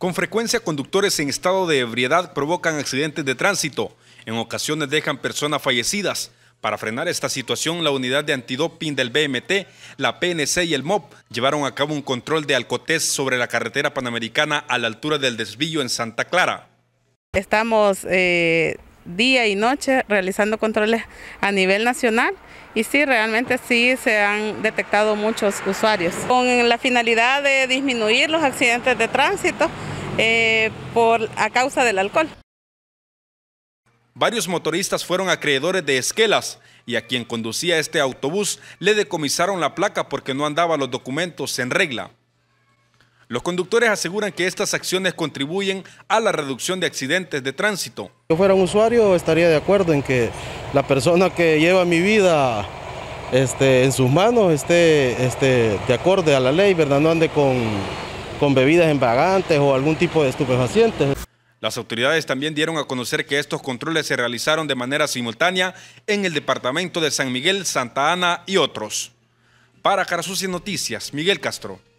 Con frecuencia conductores en estado de ebriedad provocan accidentes de tránsito. En ocasiones dejan personas fallecidas. Para frenar esta situación, la unidad de antidoping del BMT, la PNC y el MOP llevaron a cabo un control de alcotés sobre la carretera panamericana a la altura del desvío en Santa Clara. Estamos eh, día y noche realizando controles a nivel nacional y sí, realmente sí se han detectado muchos usuarios. Con la finalidad de disminuir los accidentes de tránsito, eh, por, a causa del alcohol. Varios motoristas fueron acreedores de esquelas y a quien conducía este autobús le decomisaron la placa porque no andaba los documentos en regla. Los conductores aseguran que estas acciones contribuyen a la reducción de accidentes de tránsito. Si yo fuera un usuario estaría de acuerdo en que la persona que lleva mi vida este, en sus manos esté, esté de acuerdo a la ley, ¿verdad? No ande con, con bebidas vagantes o algún tipo de estupefacientes. Las autoridades también dieron a conocer que estos controles se realizaron de manera simultánea en el departamento de San Miguel, Santa Ana y otros. Para Carasucia Noticias, Miguel Castro.